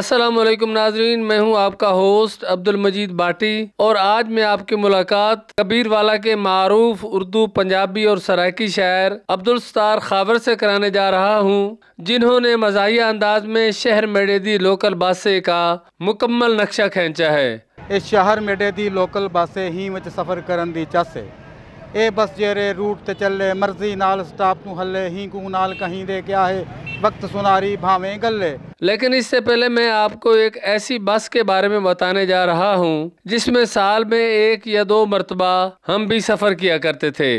असलम नाजरीन मैं हूं आपका होस्ट अब्दुल मजीद बाटी और आज मैं आपकी मुलाकात कबीर वाला के मरूफ उर्दू पंजाबी और सराकी शायर अब्दुल सतार खावर से कराने जा रहा हूं जिन्होंने मजाही अंदाज में शहर मेडेदी लोकल बासे का मुकम्मल नक्शा खेचा है इस शहर मेडेदी लोकल बासे ही सफ़र करन दी चासे ये बस जेरे रूट ਤੇ चले मर्जी नाल स्टाप ਨੂੰ हले ਹੀ नाल कहीं दे क्या है वक्त सुनारी भावे गले लेकिन इससे पहले मैं आपको एक ऐसी बस के बारे में बताने जा रहा हूँ जिसमें साल में एक या दो मरतबा हम भी सफ़र किया करते थे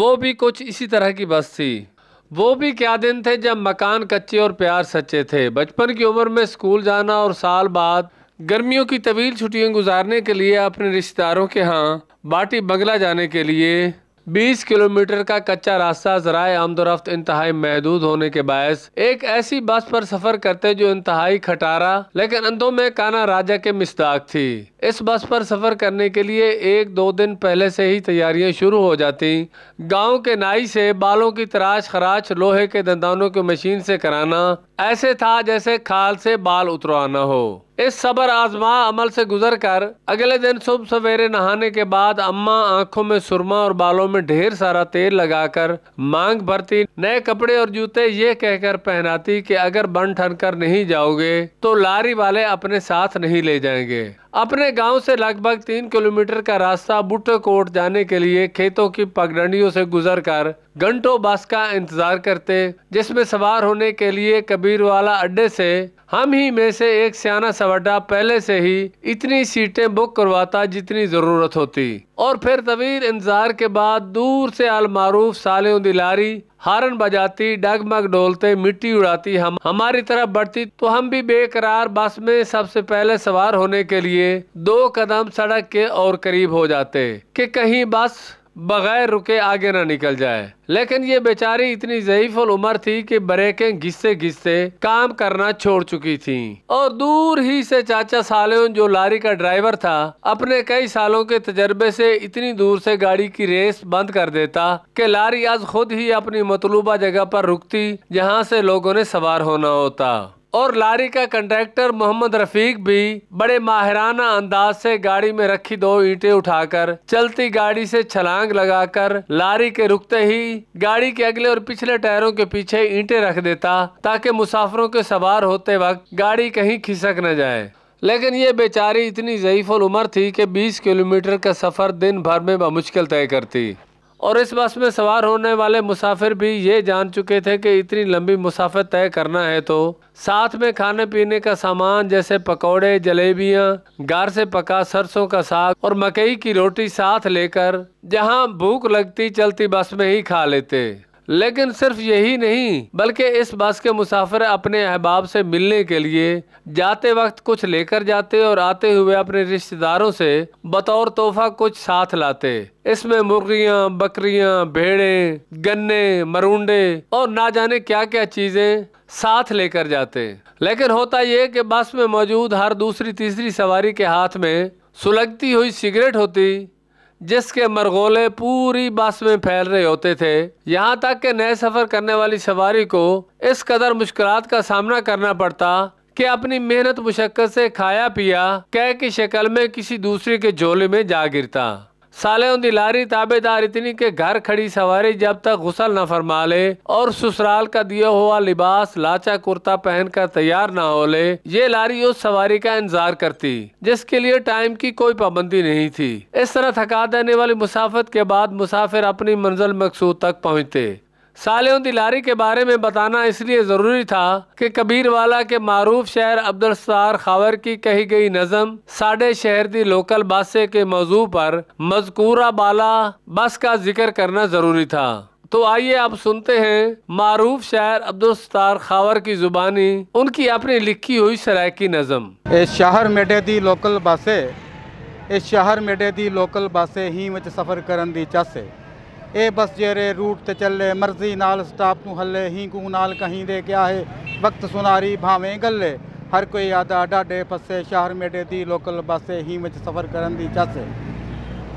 वो भी कुछ इसी तरह की बस थी वो भी क्या दिन थे जब मकान कच्चे और प्यार सच्चे थे बचपन की उम्र में स्कूल जाना और साल बाद गर्मियों की तवील छुट्टियां गुजारने के लिए अपने रिश्तेदारों के यहाँ बाटी बंगला जाने के लिए 20 किलोमीटर का कच्चा रास्ता जरा आमदोरफ्त इंतहाई महदूद होने के बायस एक ऐसी बस पर सफर करते जो इंतहाई खटारा लेकिन अंधों में काना राजा के मिस्ताक थी इस बस पर सफर करने के लिए एक दो दिन पहले से ही तैयारियां शुरू हो जाती गांव के नाई से बालों की तराश खराश लोहे के दंदानों की मशीन से कराना ऐसे था जैसे खाल से बाल उतरवाना हो इस सबर आजमा अमल से गुजर कर अगले दिन सुबह सवेरे नहाने के बाद अम्मा आंखों में सुरमा और बालों में ढेर सारा तेल लगाकर मांग भरती नए कपड़े और जूते ये कहकर पहनाती कि अगर बन ठन कर नहीं जाओगे तो लारी वाले अपने साथ नहीं ले जाएंगे अपने गांव से लगभग तीन किलोमीटर का रास्ता बुट्टे कोट जाने के लिए खेतों की पगडंडियों से गुजर कर घंटों बस का इंतजार करते जिसमें सवार होने के लिए कबीरवाला अड्डे से हम ही में से एक सियाना सवड्डा पहले से ही इतनी सीटें बुक करवाता जितनी ज़रूरत होती और फिर तवील इंतज़ार के बाद दूर से अलमारूफ साले दिलारी हारन बजाती डगमग डोलते मिट्टी उड़ाती हम हमारी तरफ बढ़ती तो हम भी बेकरार बस में सबसे पहले सवार होने के लिए दो कदम सड़क के और करीब हो जाते कि कहीं बस बगैर रुके आगे ना निकल जाए लेकिन ये बेचारी इतनी जयीफुल उम्र थी कि ब्रेकें घिसते घिसते काम करना छोड़ चुकी थी और दूर ही से चाचा साले जो लारी का ड्राइवर था अपने कई सालों के तजर्बे से इतनी दूर से गाड़ी की रेस बंद कर देता कि लारी आज खुद ही अपनी मतलूबा जगह पर रुकती जहाँ से लोगों ने सवार होना होता और लारी का कंडक्टर मोहम्मद रफीक भी बड़े माहराना अंदाज से गाड़ी में रखी दो ईटे उठाकर चलती गाड़ी से छलांग लगाकर लारी के रुकते ही गाड़ी के अगले और पिछले टायरों के पीछे ईटे रख देता ताकि मुसाफरों के सवार होते वक्त गाड़ी कहीं खिसक न जाए लेकिन ये बेचारी इतनी ज़यीफ़ उम्र थी कि 20 किलोमीटर का सफ़र दिन भर में बमुश्किल तय करती और इस बस में सवार होने वाले मुसाफिर भी ये जान चुके थे कि इतनी लंबी मुसाफत तय करना है तो साथ में खाने पीने का सामान जैसे पकौड़े जलेबियाँ गार से पका सरसों का साग और मकई की रोटी साथ लेकर जहाँ भूख लगती चलती बस में ही खा लेते लेकिन सिर्फ यही नहीं बल्कि इस बस के मुसाफिर अपने अहबाब से मिलने के लिए जाते वक्त कुछ लेकर जाते और आते हुए अपने रिश्तेदारों से बतौर तोहफा कुछ साथ लाते इसमें मुर्गिया बकरियाँ भेड़े गन्ने मरूंडे और ना जाने क्या क्या चीज़ें साथ लेकर जाते लेकिन होता यह कि बस में मौजूद हर दूसरी तीसरी सवारी के हाथ में सुलगती हुई सिगरेट होती जिसके मरगोले पूरी बस में फैल रहे होते थे यहाँ तक कि नए सफ़र करने वाली सवारी को इस कदर मुश्किल का सामना करना पड़ता कि अपनी मेहनत मुशक्क़त से खाया पिया कह की शक्ल में किसी दूसरे के झोले में जा गिरता साले लारी ताबेदार इतनी के घर खड़ी सवारी जब तक गुसल न फरमा ले और ससुराल का दिया हुआ लिबास लाचा कुर्ता पहन कर तैयार न हो ले ये लारी उस सवारी का इंतजार करती जिसके लिए टाइम की कोई पाबंदी नहीं थी इस तरह थका देने वाली मुसाफत के बाद मुसाफिर अपनी मंजिल मकसूद तक पहुँचते साले दिलारी के बारे में बताना इसलिए ज़रूरी था कि कबीरवाला के मरूफ शहर अब्दुलसार खावर की कही गई नज़म साडे शहर दी लोकल बासे के मौजू पर मजकूरा बाला बस का जिक्र करना ज़रूरी था तो आइए आप सुनते हैं मारूफ शायर अब्दुलस्तार खावर की जुबानी उनकी अपनी लिखी हुई शराय की नज़म ए शहर मेडे दी लोकल बासे ए शहर मेडे दी लोकल बासे ही मच सफ़र करन दी चासे ਇਹ ਬਸ ਜਿਹੜੇ ਰੂਟ ਤੇ ਚੱਲੇ ਮਰਜ਼ੀ ਨਾਲ ਸਟਾਪ ਨੂੰ ਹੱਲੇ ਹੀ ਨਾਲ ਕਹੀਂ ਦੇ ਕਿਆ ਹੈ ਵਕਤ ਸੁਨਾਰੀ ਭਾਵੇਂ ਗੱਲੇ ਹਰ ਕੋਈ ਆਦਾ ਡਾਡੇ ਪਸੇ ਸ਼ਹਿਰ ਮੇਡੇ ਦੀ ਲੋਕਲ ਬਸੇ ਹੀ ਵਿੱਚ ਸਫ਼ਰ ਕਰਨ ਦੀ ਚੱਸ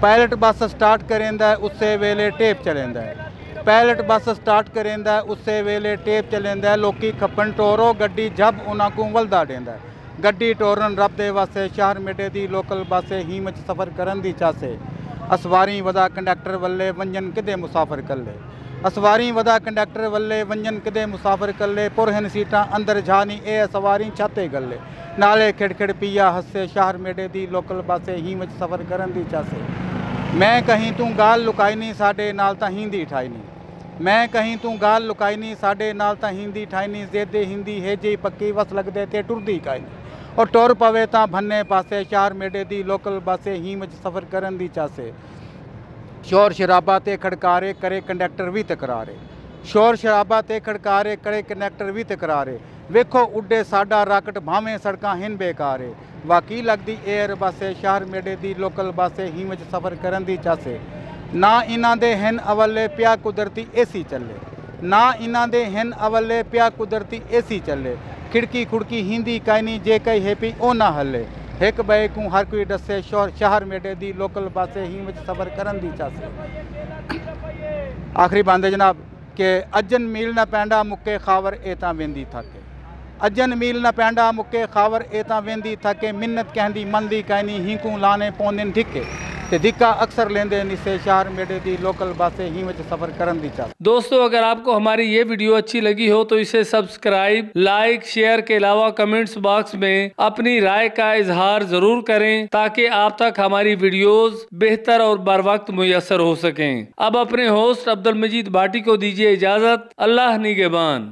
ਪਾਇਲਟ ਬਸ ਸਟਾਰਟ ਕਰੇਂਦਾ ਉਸੇ ਵੇਲੇ ਟੇਪ ਚਲੇਂਦਾ ਪਾਇਲਟ ਬਸ ਸਟਾਰਟ ਕਰੇਂਦਾ ਉਸੇ ਵੇਲੇ ਟੇਪ ਚਲੇਂਦਾ ਲੋਕੀ ਖੱਪਣ ਟੋਰੋ ਗੱਡੀ ਜਬ ਉਹਨਾਂ ਕੋ ਵਲਦਾ ਦੇਂਦਾ ਗੱਡੀ ਟੋਰਨ ਰੱਬ ਦੇ ਵਾਸਤੇ ਸ਼ਹਿਰ ਮੇਡੇ ਦੀ ਲੋਕਲ ਬਸੇ ਹੀ ਵਿੱਚ ਸਫ਼ਰ ਕਰਨ ਦੀ ਚਾਸੇ ਅਸਵਾਰੀ ਵਦਾ ਕੰਡਕਟਰ ਵੱਲੇ ਵੰਜਨ ਕਿਤੇ ਮੁਸਾਫਰ ਕੱਲੇ ਅਸਵਾਰੀ ਵਦਾ ਕੰਡਕਟਰ ਵੱਲੇ ਵੰਜਨ ਕਿਤੇ ਮੁਸਾਫਰ ਕੱਲੇ ਪੁਰਹਨ ਸੀਟਾਂ ਅੰਦਰ ਝਾਨੀ ਇਹ ਅਸਵਾਰੀ ਛਾਤੇ ਗੱਲੇ ਨਾਲੇ ਖਿੜਖਿੜ ਪੀਆ ਹੱਸੇ ਸ਼ਹਿਰ ਮੇੜੇ ਦੀ ਲੋਕਲ ਬਾਸੇ ਹੀ ਵਿੱਚ ਸਫ਼ਰ ਕਰਨ ਦੀ ਚਾਸੇ ਮੈਂ ਕਹੀਂ ਤੂੰ ਗਾਲ ਲੁਕਾਈ ਨਹੀਂ ਸਾਡੇ ਨਾਲ ਤਾਂ ਹਿੰਦੀ ਠਾਈ ਨਹੀਂ ਮੈਂ ਕਹੀਂ ਤੂੰ ਗਾਲ ਲੁਕਾਈ ਨਹੀਂ ਸਾਡੇ ਨਾਲ ਤਾਂ ਹਿੰਦੀ ਠਾਈ ਨਹੀਂ ਜ਼ੇਦੇ ਹਿੰਦੀ ਹੈ ਜੇ ਪੱਕੀ ਵਸ ਲੱਗਦੇ ਤੇ ਟੁਰਦੀ ਕਾਈ ਨਹੀਂ ਔਰ ਟੁਰ ਪਵੇ ਤਾਂ ਭੰਨੇ ਪਾਸੇ ਚਾਰ ਮੇਡੇ ਦੀ ਲੋਕਲ ਬੱਸੇ ਹੀ ਵਿੱਚ ਸਫ਼ਰ ਕਰਨ ਦੀ ਚਾਸੇ ਸ਼ੋਰ ਸ਼ਰਾਬਾ ਤੇ ਖੜਕਾਰੇ ਕਰੇ ਕੰਡਕਟਰ ਵੀ ਤਕਰਾਰੇ ਸ਼ੋਰ ਸ਼ਰਾਬਾ ਤੇ ਖੜਕਾਰੇ ਕਰੇ ਕੰਡਕਟਰ ਵੀ ਤਕਰਾਰੇ ਵੇਖੋ ਉੱਡੇ ਸਾਡਾ ਰਾਕਟ ਭਾਵੇਂ ਸੜਕਾਂ ਹਨ ਬੇਕਾਰੇ ਵਾਕੀ ਲੱਗਦੀ 에ਅਰ ਬੱਸੇ ਸ਼ਹਿਰ ਮੇਡੇ ਦੀ ਲੋਕਲ ਬੱਸੇ ਹੀ ਵਿੱਚ ਸਫ਼ਰ ਕਰਨ ਦੀ ਚਾਸੇ ਨਾ ਇਹਨਾਂ ਦੇ ਹਨ ਅਵਲੇ ਪਿਆ ਕੁਦਰਤੀ ਏਸੀ ਚੱਲੇ ਨਾ ਇਹਨਾਂ ਦੇ ਹਨ ਅਵਲੇ ਪਿਆ ਕੁਦਰਤੀ ਏਸੀ ਚੱਲੇ ખિડકી ખુડકી હિન્દી કાંઈની જે કંઈ હેપી ઓ ના હલે ਹਿੱਕ ਬੈ ਕੋ ਹਰ ਕੋਈ ਦੱਸੇ ਸ਼ੋਰ ਸ਼ਹਿਰ ਮੇਡੇ ਦੀ ਲੋਕਲ ਪਾਸੇ ਹੀ ਵਿੱਚ ਸਬਰ ਕਰਨ ਦੀ ਚਾਸੇ ਆਖਰੀ ਬੰਦੇ ਜਨਾਬ ਕਿ ਅਜਨ ਮੀਲ ਨਾ ਪੈਂਡਾ ਮੁੱਕੇ ਖਾਵਰ ਇਹ ਤਾਂ ਵੇਂਦੀ ਥੱਕੇ ਅਜਨ ਮੀਲ ਨਾ ਪੈਂਡਾ ਮੁੱਕੇ ਖਾਵਰ ਇਹ ਤਾਂ ਵੇਂਦੀ ਥੱਕੇ ਮਿੰਨਤ ਕਹਿੰਦੀ ਮੰਦੀ ਕਹਿਨੀ ਹੀਕੂ ਲਾਣੇ ਪੌਂਦਿਨ ਠਿੱਕੇ ਤੇ ਦਿੱਕਾ ਅਕਸਰ ਲੈਂਦੇ ਨੇ ਇਸੇ ਸ਼ਹਿਰ ਮੇੜੇ ਦੀ ਲੋਕਲ ਬਾਸੇ ਹੀ ਵਿੱਚ ਸਫ਼ਰ ਕਰਨ दोस्तों अगर आपको हमारी ये वीडियो अच्छी लगी हो तो इसे सब्सक्राइब लाइक शेयर के अलावा कमेंट्स बॉक्स में अपनी राय का इजहार जरूर करें ताकि आप तक हमारी वीडियोस बेहतर और बर वक्त मुयसर हो सकें अब अपने होस्ट अब्दुल मजीद भाटी को दीजिए इजाज़त अल्लाह निगेबान